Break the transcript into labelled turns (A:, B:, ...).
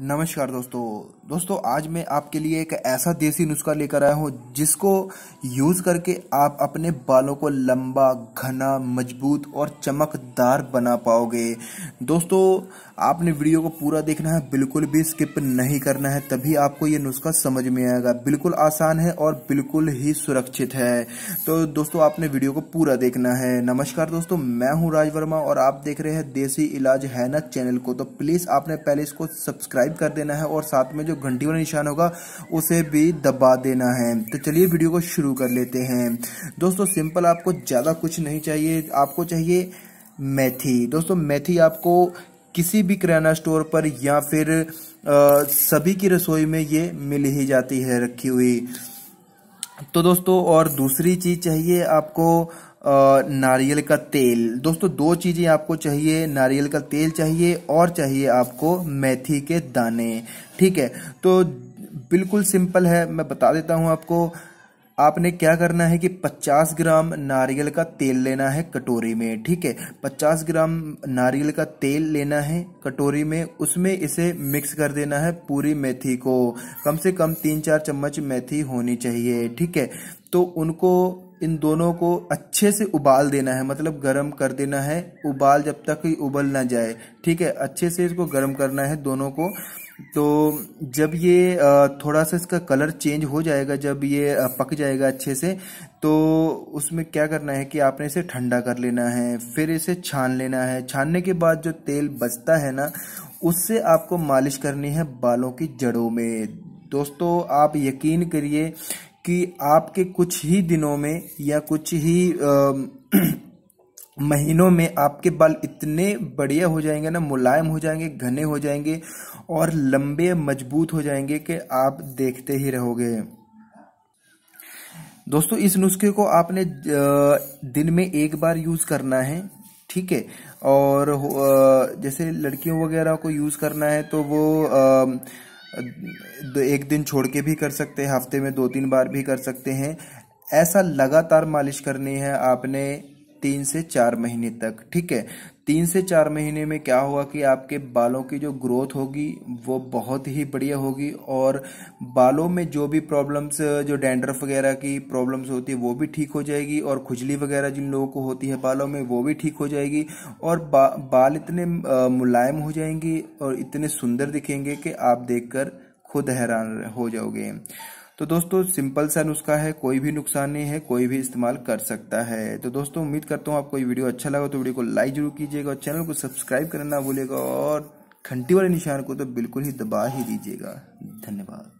A: नमस्कार दोस्तों दोस्तों आज मैं आपके लिए एक ऐसा देसी नुस्खा लेकर आया हूँ जिसको यूज़ करके आप अपने बालों को लंबा घना मजबूत और चमकदार बना पाओगे दोस्तों आपने वीडियो को पूरा देखना है बिल्कुल भी स्किप नहीं करना है तभी आपको ये नुस्खा समझ में आएगा बिल्कुल आसान है और बिल्कुल ही सुरक्षित है तो दोस्तों आपने वीडियो को पूरा देखना है नमस्कार दोस्तों मैं हूँ राज वर्मा और आप देख रहे हैं देसी इलाज है ना चैनल को तो प्लीज़ आपने पहले इसको सब्सक्राइब सब्सक्राइब कर देना है और साथ में जो घंटी वाला निशान होगा उसे भी दबा देना है तो चलिए वीडियो को शुरू कर लेते हैं दोस्तों सिंपल आपको ज़्यादा कुछ नहीं चाहिए आपको चाहिए मेथी दोस्तों मेथी आपको किसी भी किराना स्टोर पर या फिर आ, सभी की रसोई में ये मिल ही जाती है रखी हुई तो दोस्तों और दूसरी चीज़ चाहिए आपको नारियल का तेल दोस्तों दो चीजें आपको चाहिए नारियल का तेल चाहिए और चाहिए आपको मेथी के दाने ठीक है तो बिल्कुल सिंपल है मैं बता देता हूं आपको आपने क्या करना है कि 50 ग्राम नारियल का तेल लेना है कटोरी में ठीक है 50 ग्राम नारियल का तेल लेना है कटोरी में उसमें इसे मिक्स कर देना है पूरी मेथी को कम से कम तीन चार चम्मच मेथी होनी चाहिए ठीक है तो उनको इन दोनों को अच्छे से उबाल देना है मतलब गर्म कर देना है उबाल जब तक ही उबल ना जाए ठीक है अच्छे से इसको गर्म करना है दोनों को तो जब ये थोड़ा सा इसका कलर चेंज हो जाएगा जब ये पक जाएगा अच्छे से तो उसमें क्या करना है कि आपने इसे ठंडा कर लेना है फिर इसे छान लेना है छानने के बाद जो तेल बचता है ना उससे आपको मालिश करनी है बालों की जड़ों में दोस्तों आप यकीन करिए कि आपके कुछ ही दिनों में या कुछ ही आ, महीनों में आपके बाल इतने बढ़िया हो जाएंगे ना मुलायम हो जाएंगे घने हो जाएंगे और लंबे मजबूत हो जाएंगे कि आप देखते ही रहोगे दोस्तों इस नुस्खे को आपने दिन में एक बार यूज करना है ठीक है और जैसे लड़कियों वगैरह को यूज करना है तो वो एक दिन छोड़ के भी कर सकते हैं हफ्ते में दो तीन बार भी कर सकते हैं ऐसा लगातार मालिश करनी है आपने तीन से चार महीने तक ठीक है तीन से चार महीने में क्या होगा कि आपके बालों की जो ग्रोथ होगी वो बहुत ही बढ़िया होगी और बालों में जो भी प्रॉब्लम्स जो डैंड्रफ वगैरह की प्रॉब्लम्स होती है वो भी ठीक हो जाएगी और खुजली वगैरह जिन लोगों को होती है बालों में वो भी ठीक हो जाएगी और बा, बाल इतने मुलायम हो जाएंगे और इतने सुंदर दिखेंगे कि आप देखकर खुद हैरान हो जाओगे तो दोस्तों सिंपल सा नुस्खा है कोई भी नुकसान नहीं है कोई भी इस्तेमाल कर सकता है तो दोस्तों उम्मीद करता हूँ आपको ये वीडियो अच्छा लगा तो वीडियो को लाइक जरूर कीजिएगा और चैनल को सब्सक्राइब करना भूलेगा और घंटी वाले निशान को तो बिल्कुल ही दबा ही दीजिएगा धन्यवाद